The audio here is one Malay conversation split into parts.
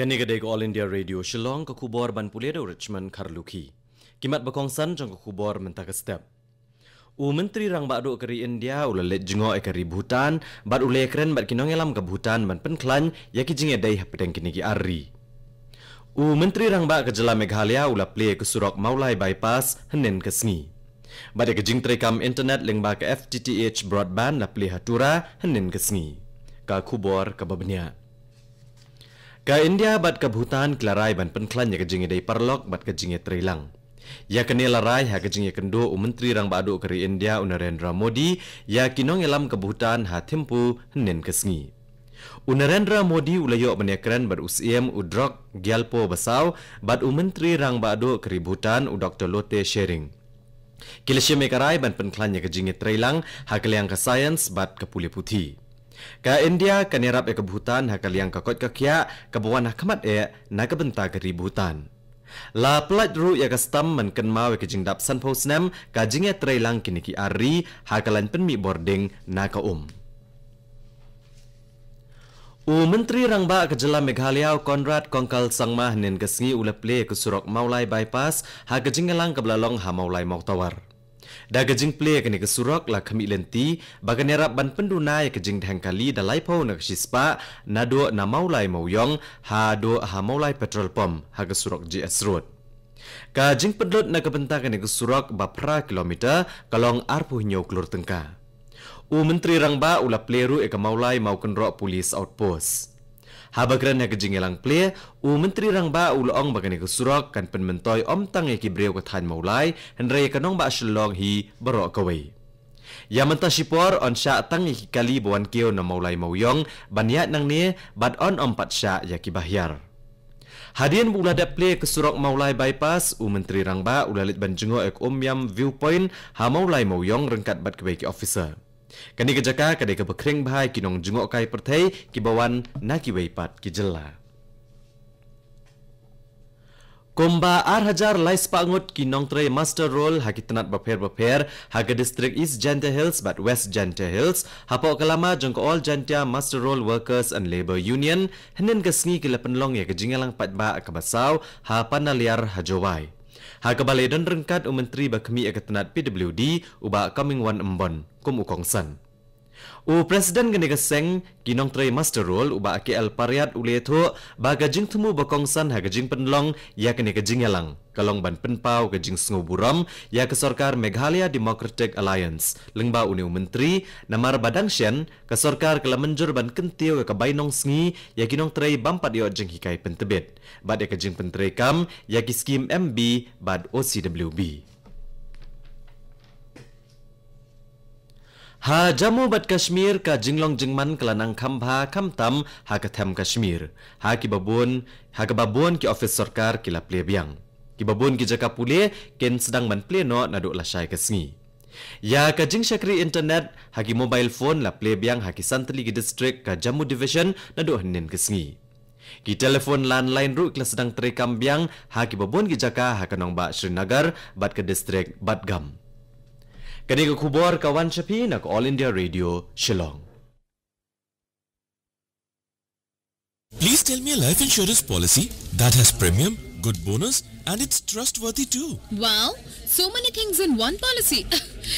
Kini kedai ke All India Radio Shillong ke kubur ban pulih ada Richmond Karluki. Kimat berkongsan jangka kubur mentah ke step. U Menteri Rang Bakduk Keri India ula let jengok ke ribu hutan, bat ula keren bat kini elam ke hutan ban penklan ya ki jengi adai hapiteng kini ki arri. U Menteri Rang Bak ke Jela Meghalaya ula play ke surok Maulai Bypass henen ke sengi. Bat ya ke jeng terikam internet lengba ke FTTH Broadband la play hatura henen ke sengi. Ka kubur ke babenyak. Ka India bat ka Bhutan klarai ban pen klanya ka jingi dei parlok bat ka jingi trilang. Ya kene larai ha ka jingi kendo u um menteri rang badu ka India u Narendra Modi ya kinong ilam ka Bhutan ha timpu nen ka sngi. U Narendra Modi u layo bane ya kran bat USM u drok gyalpo basau bat u um menteri rang badu ka Bhutan u Dr. Lote Shering. Kilesi mekarai ban pen klanya ka jingi trilang ha kleang ka science bat ka pulih putih. Ka India ka nirap e ka Bhutan ha ka liang ka kot ka kya ka bwa na khamat e na ka benta ka ri Bhutan. La plat ru ya ka stam man kan ma we ka jing dap san post nam ka jing e lang kini ki ari ha ka lan boarding na ka um. U Menteri Rangba Kejela Meghalaya Konrad Kongkal Sangmah nen kesengi ulep le ke surok Maulai Bypass ha jengelang ke belalong ha Maulai Moktawar. Da play ka ni ka surak la kami lenti, ba ka nerap ban pendu na ya ka jing dahang kali da lai pao na ka shispa, na do na maulai mauyong, ha do ha maulai petrol pom, ha ka surak ji asrut. Ka jing pedlut na ka benta ka ni surak ba kilometer, kalong arpu hinyo klur tengka. U Menteri Rangba ula pleru eka ya maulai maukun rok polis outpost. Habagran yang kajing ilang u menteri Rangba ba uloong bagani ka surok kan penmentoy om tang eki breo katan maulay, hendray kanong ba asyalong hi baro kaway. Ya menta sipor on sya tang eki kali buwan kiyo na maulay mauyong, baniat nang ni bad on om pat sya ya kibahyar. Hadian bula dap play ke surok maulay bypass, u menteri Rangba ba ulalit banjengo ek um yam viewpoint ha maulay mauyong rengkat bat kebaiki officer. Kini ke jaka kade ke bekreng bhai kinong jungok kai perthai kibawan naki weipat ki Komba ar hajar lai spangut ki nong trai master role haki tenat bapher bapher haga district East Jantia Hills but West Jantia Hills hapa okalama jong all Jantia master role workers and labor union hinen ke sengi ke lepenlong ya ke jingalang patba akabasaw hapa na liar hajawai. Hal kebalik dan rengkat u Menteri Bakemi Agatenat PWD Uba coming one embon kum ukongsan. U presiden gini keseng kinong trai master roll, uba ake el pariat uli tu baga jing tumu bokong san ha jing penlong ya kini ke jing yalang. Kalong ban penpau ke jing sengu buram ya kesorkar sorkar Meghalaya Democratic Alliance. Lengba uniu menteri namar badang sian ke sorkar ban kentio ke kebainong sengi ya kinong trai bampat yo jeng hikai pentebit. Bad ya ke pentrekam ya ke MB bad OCWB. Ha Jammu bat Kashmir ka jinglong jingman kala nang khamba khamtam ha ka them Kashmir ha ki babun ha ka babun ki office sarkar ki la plebyang ki babun ki jaka pule ken sedang man ple no na do la shay ka sngi ya ka jing shakri internet ha ki mobile phone la plebyang ha ki santali ki district ka Jammu division na do hnen ka sngi ki telephone landline ru kla sedang tre kambyang ha ki babun ki jaka ha ka nong ba Srinagar bat ka district Batgam. Kanika Kubor Kawan Chapi nak All India Radio Shillong. Please tell me a life insurance policy that has premium, good bonus and it's trustworthy too. Wow, so many things in one policy.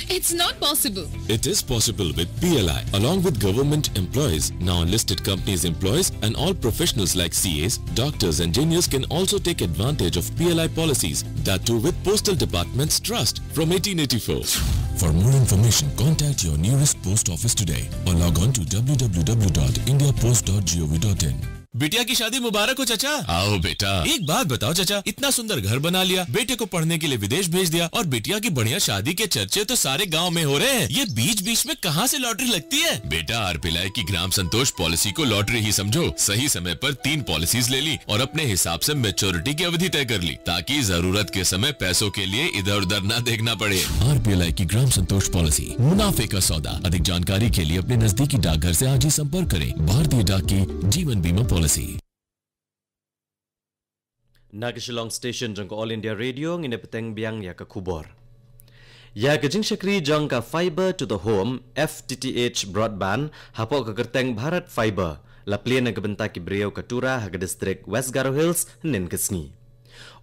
it's not possible. It is possible with PLI along with government employees. Now listed companies employees and all professionals like CAs, doctors, engineers can also take advantage of PLI policies that too with postal department's trust from 1884. For more information, contact your nearest post office today or log on to www.indiapost.gov.in. बिटिया की शादी मुबारक हो चाचा आओ बेटा एक बात बताओ चाचा इतना सुंदर घर बना लिया बेटे को पढ़ने के लिए विदेश भेज दिया और बिटिया की बढ़िया शादी के चर्चे तो सारे गाँव में हो रहे हैं ये बीच बीच में कहाँ ऐसी लॉटरी लगती है बेटा आरपीलाई की ग्राम संतोष पॉलिसी को लॉटरी ही समझो सही समय आरोप तीन पॉलिसीज ले ली और अपने हिसाब ऐसी मेच्योरिटी की अवधि तय कर ली ताकि जरूरत के समय पैसों के लिए इधर उधर न देखना पड़े आर की ग्राम संतोष पॉलिसी मुनाफे का सौदा अधिक जानकारी के लिए अपने नजदीकी डाकघर ऐसी आज ही संपर्क करें भारतीय डाक की जीवन बीमा policy policy. Nagashilong Station jang All India Radio ngine peteng biang ya ka kubor. Ya kajing syakri jang Fiber to the Home FTTH Broadband hapo ka Bharat Fiber la plien ka benta ki breo ka ha West Garo Hills nen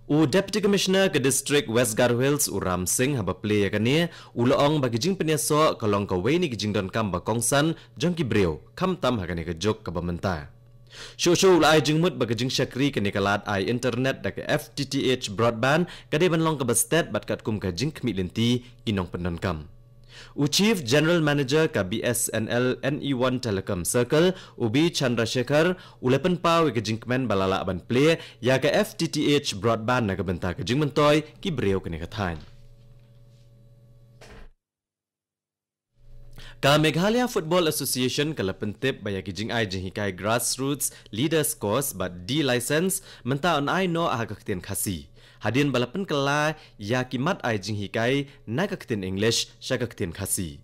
U Deputy Commissioner ke Distrik West Garo Hills U Ram Singh haba play ya ka ni uloong bagi jing penyeso kalong ka weni ki don kam kongsan jong ki kamtam kam tam ha ka ni jok ka show show la ai jingmut ba ka jing shakri ka nikalat ai internet da ka ftth broadband ka de ban long ka bastet bat kat kum ke jing khmi len ti kinong U Chief General Manager ka BSNL NE1 Telecom Circle Ubi Chandra Chandrasekhar ulepan pau ke jingkmen balala aban play ya ke FTTH broadband na ka benta ka jingmentoy ki breo ka ni thain. Ka Meghalaya Football Association kala pentip bayar kijing ai jing hikai grassroots leaders course but D license menta on ai no ah kaktin khasi. Hadian balapan kala ya kimat ai jing hikai na kaktin English sya kaktin khasi.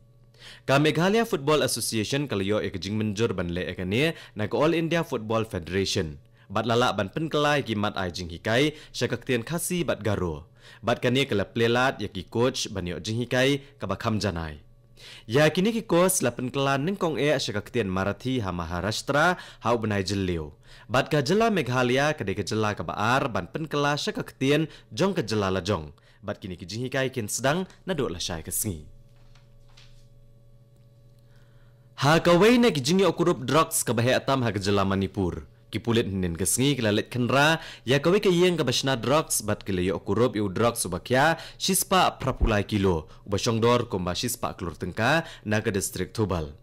Ka Meghalaya Football Association kala yo ek jing menjur ban le ekane na All India Football Federation. Bat lala ban pen kelai mat ai jing hikai sya kaktin khasi bat garo. Bat kane kala plelat ya ki coach ban yo jing hikai ka bakam janai. Ya kini ki ko selapan kelan ning kong ea syaka ketian marathi ha Maharashtra hau benai jeliu. bad ka jela Meghalaya kade ke jela ka baar ban pen kela syaka ketian jong ke jela la jong. bad kini ki jingi kai kin sedang na do la syai kesengi. Ha kawai na ki jingi okurup drugs ke bahaya atam ha ke jela Manipur kipulit nin kesngi kilalit kenra ya kawi ke yeng kabashna drugs bat kile yo kurup yo drugs ubakya shispa prapulai kilo ubashong dor komba shispa kelur tengka naga distrik tubal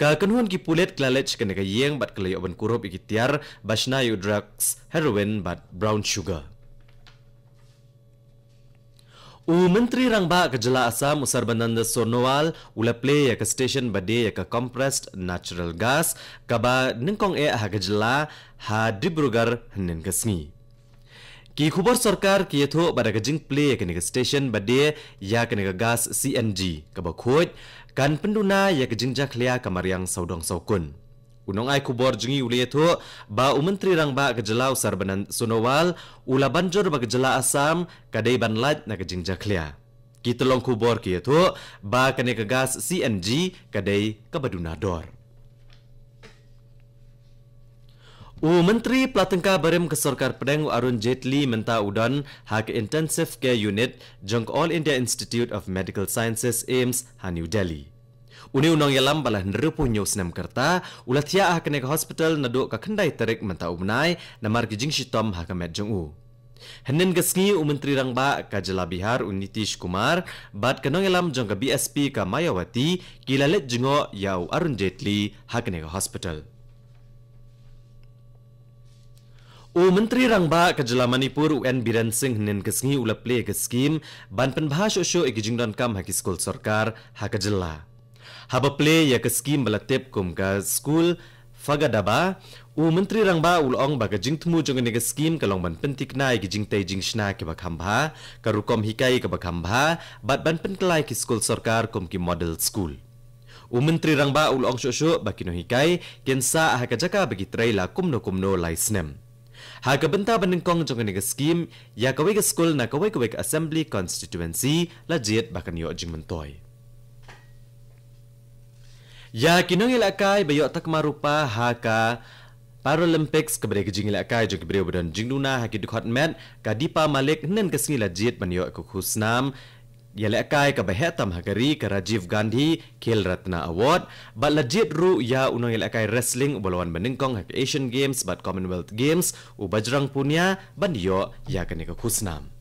ka kenhun kipulit kilalit kene ke yeng bat kile yo ban kurup tiar, bashna yo drugs heroin bat brown sugar U Menteri Rangba Kejela Asam Usar Bandanda Sornowal Ula Play Yaka Station Badi Yaka Compressed Natural Gas Kaba Nengkong E Aha Kejela Ha Dibrugar Nen Kesmi Ki Khubar Sorkar Ki Yathu Bada Kejing Play Yaka Nika Station Badi Yaka Nika Gas CNG Kaba Khuj Kan Penduna Yaka Jingja Kliya Kamar Yang Saudong Saukun Kaba Unong ay kubor jengi uli itu, ba umentri rang ba kejelau sarbanan sunawal, ula banjor ba kejela asam, kadai ban lat na kejing jaklia. Kita long kubor ki itu, ba kene kegas CNG, kadai kabaduna dor. U Menteri Pelatengka Barim Kesorkar Pedeng Arun Jetli menta udan hak intensive care unit Jung All India Institute of Medical Sciences AIMS Hanyu Delhi. Uni unang yalam balah neru pun nyaw senam kerta, ulat ya ah kena ke hospital naduk ka kendai terik mentah umnai, namar gijing shitom ha kamet jeng u. Hennen gesni u menteri rangba ka bihar u Nitish Kumar, bad kena yalam jeng ka BSP ka Mayawati, kilalet jengo yau Arun Jetli ha kena ke hospital. U Menteri Rangba Kajala Manipur UN Biran Singh nen kesengi ula play ke skim ban penbahas usyo ikijing don kam haki sekol sorkar ha kajala haba play ya ke skim belatip kum ke school fagadaba u menteri rangba ulong ba ke jing tmu jong ke skim ke longban pentik nai ke jing tai jing sna ke ba kamba ke rukom hikai ke ba kamba bat ban pentlai ke school sarkar kum ki model school u menteri rangba ulong syok syok ba kino hikai kensa ha ke jaka bagi traila kumno kumno lai snem Haga benta benengkong jong ke skim ya kawai ke school na kawai kawai ke assembly constituency la jiet bakan yo jing mentoi. Ya kinong ilakai bayo tak marupa haka Paralympics ke bere kejing ilakai jo ke bere bodon jingduna haki dukhot met ka malik nen ke singila jit banyo ku khusnam ya lekai ke behetam hagari ke Rajiv Gandhi Khel Ratna Award bat lajit ru ya unang ilakai wrestling ubalawan beningkong hak Asian Games bad Commonwealth Games u bajrang punya banyo ya kene ke khusnam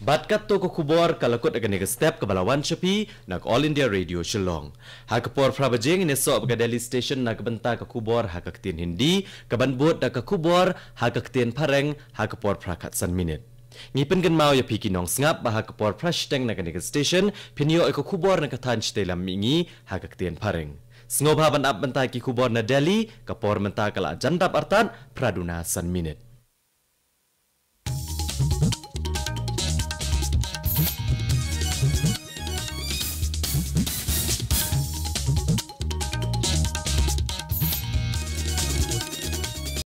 Batkat to ko kubor kalakot agan ega step ke balawan shopi nak All India Radio Shillong. Hak por prabajeng ini sok ke Delhi Station nak bentak ke kubor hak aktin Hindi, ke banbuat nak ke kubor hak aktin Pareng hak por prakat san minit. Ngipin gen mau ya piki nong sengap bahak ke por prashteng nak ega station, pinyo eko kubor nak tanj telam mingi hak aktin Pareng. Sengobah ban ap bentak ke kubor na Delhi, ke bentak mentak ke la jantap artan praduna san minit.